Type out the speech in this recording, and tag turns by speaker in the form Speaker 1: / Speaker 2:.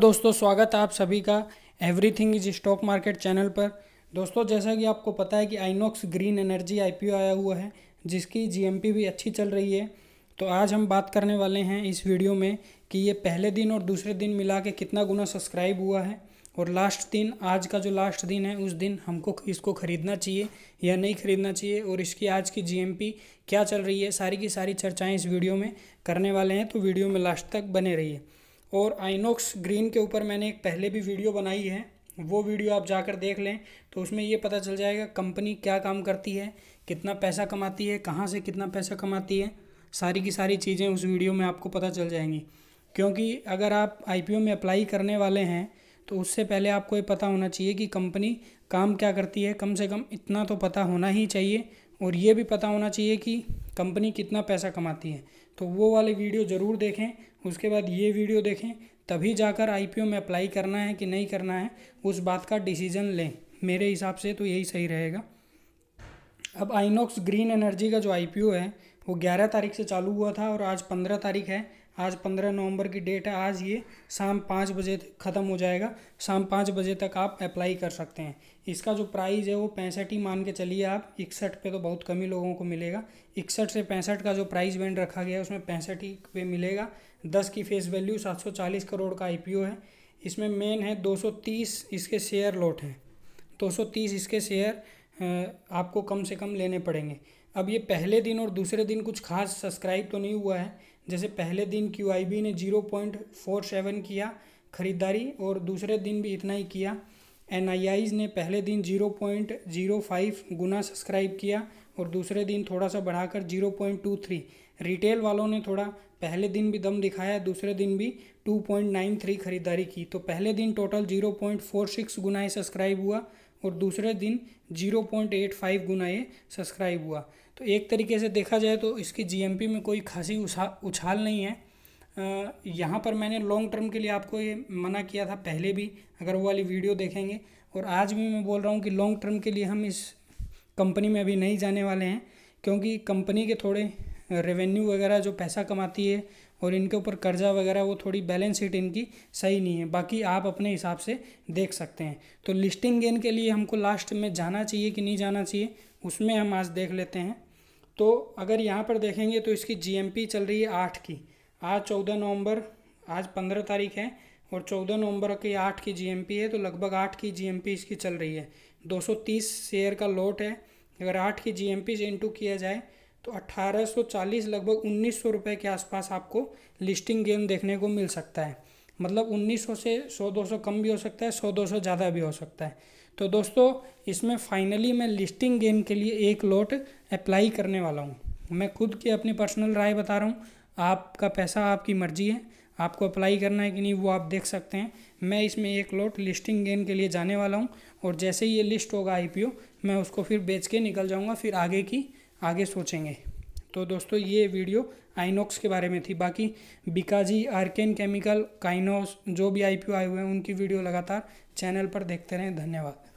Speaker 1: दोस्तों स्वागत है आप सभी का everything is stock market channel पर दोस्तों जैसा कि आपको पता है कि आइनॉक्स ग्रीन एनर्जी आईपीओ आया हुआ है जिसकी जीएमपी भी अच्छी चल रही है तो आज हम बात करने वाले हैं इस वीडियो में कि ये पहले दिन और दूसरे दिन मिला के कितना गुना सब्सक्राइब हुआ है और लास्ट दिन आज का जो लास्ट दिन है उस दिन हमको इसको ख़रीदना चाहिए या नहीं ख़रीदना चाहिए और इसकी आज की जी क्या चल रही है सारी की सारी चर्चाएँ इस वीडियो में करने वाले हैं तो वीडियो में लास्ट तक बने रहिए और आइनोक्स ग्रीन के ऊपर मैंने एक पहले भी वीडियो बनाई है वो वीडियो आप जाकर देख लें तो उसमें ये पता चल जाएगा कंपनी क्या काम करती है कितना पैसा कमाती है कहाँ से कितना पैसा कमाती है सारी की सारी चीज़ें उस वीडियो में आपको पता चल जाएंगी क्योंकि अगर आप आईपीओ में अप्लाई करने वाले हैं तो उससे पहले आपको ये पता होना चाहिए कि कंपनी काम क्या करती है कम से कम इतना तो पता होना ही चाहिए और ये भी पता होना चाहिए कि कंपनी कितना पैसा कमाती है तो वो वाले वीडियो ज़रूर देखें उसके बाद ये वीडियो देखें तभी जाकर आई में अप्लाई करना है कि नहीं करना है उस बात का डिसीजन लें मेरे हिसाब से तो यही सही रहेगा अब आइनॉक्स ग्रीन एनर्जी का जो आई है वो ग्यारह तारीख से चालू हुआ था और आज पंद्रह तारीख है आज पंद्रह नवंबर की डेट है आज ये शाम पाँच बजे ख़त्म हो जाएगा शाम पाँच बजे तक आप अप्लाई कर सकते हैं इसका जो प्राइस है वो पैंसठ ही मान के चलिए आप इकसठ पे तो बहुत कम ही लोगों को मिलेगा इकसठ से पैंसठ का जो प्राइस बैंड रखा गया है उसमें पैंसठ ही पे मिलेगा दस की फेस वैल्यू सात सौ चालीस करोड़ का आई पी ओ है इसमें मेन है दो सौ तीस इसके शेयर लॉट हैं दो सौ तीस इसके शेयर आपको कम से कम लेने पड़ेंगे अब ये पहले दिन और दूसरे दिन कुछ खास सब्सक्राइब तो नहीं हुआ है जैसे पहले दिन क्यू ने जीरो पॉइंट फोर सेवन किया ख़रीदारी और दूसरे दिन भी इतना ही किया एन ने पहले दिन जीरो पॉइंट जीरो फाइव गुना सब्सक्राइब किया और दूसरे दिन थोड़ा सा बढ़ाकर zero point two three retail वालों ने थोड़ा पहले दिन भी दम दिखाया दूसरे दिन भी टू पॉइंट नाइन थ्री ख़रीदारी की तो पहले दिन total zero point four six गुना सब्सक्राइब हुआ और दूसरे दिन जीरो पॉइंट एट फाइव गुना सब्सक्राइब हुआ तो एक तरीके से देखा जाए तो इसकी जीएमपी में कोई खासी उछाल नहीं है यहाँ पर मैंने लॉन्ग टर्म के लिए आपको ये मना किया था पहले भी अगर वो वाली वीडियो देखेंगे और आज भी मैं बोल रहा हूँ कि लॉन्ग टर्म के लिए हम इस कंपनी में अभी नहीं जाने वाले हैं क्योंकि कंपनी के थोड़े रेवेन्यू वगैरह जो पैसा कमाती है और इनके ऊपर कर्जा वगैरह वो थोड़ी बैलेंस शीट इनकी सही नहीं है बाकी आप अपने हिसाब से देख सकते हैं तो लिस्टिंग गेन के लिए हमको लास्ट में जाना चाहिए कि नहीं जाना चाहिए उसमें हम आज देख लेते हैं तो अगर यहाँ पर देखेंगे तो इसकी जी चल रही है आठ की आज चौदह नवंबर आज पंद्रह तारीख है और चौदह नवंबर की आठ की जीएमपी है तो लगभग आठ की जीएमपी इसकी चल रही है 230 शेयर का लोट है अगर आठ की जीएमपी से इंटू किया जाए तो 1840 लगभग उन्नीस सौ रुपये के आसपास आपको लिस्टिंग गेन देखने को मिल सकता है मतलब 1900 से 100-200 कम भी हो सकता है 100-200 ज़्यादा भी हो सकता है तो दोस्तों इसमें फाइनली मैं लिस्टिंग गेन के लिए एक लॉट अप्लाई करने वाला हूँ मैं खुद की अपनी पर्सनल राय बता रहा हूँ आपका पैसा आपकी मर्जी है आपको अप्लाई करना है कि नहीं वो आप देख सकते हैं मैं इसमें एक लॉट लिस्टिंग गेन के लिए जाने वाला हूँ और जैसे ही ये लिस्ट होगा आई मैं उसको फिर बेच के निकल जाऊँगा फिर आगे की आगे सोचेंगे तो दोस्तों ये वीडियो आइनोक्स के बारे में थी बाकी बिकाजी आर्केन केमिकल काइनोस जो भी आईपीओ आए हुए हैं उनकी वीडियो लगातार चैनल पर देखते रहें धन्यवाद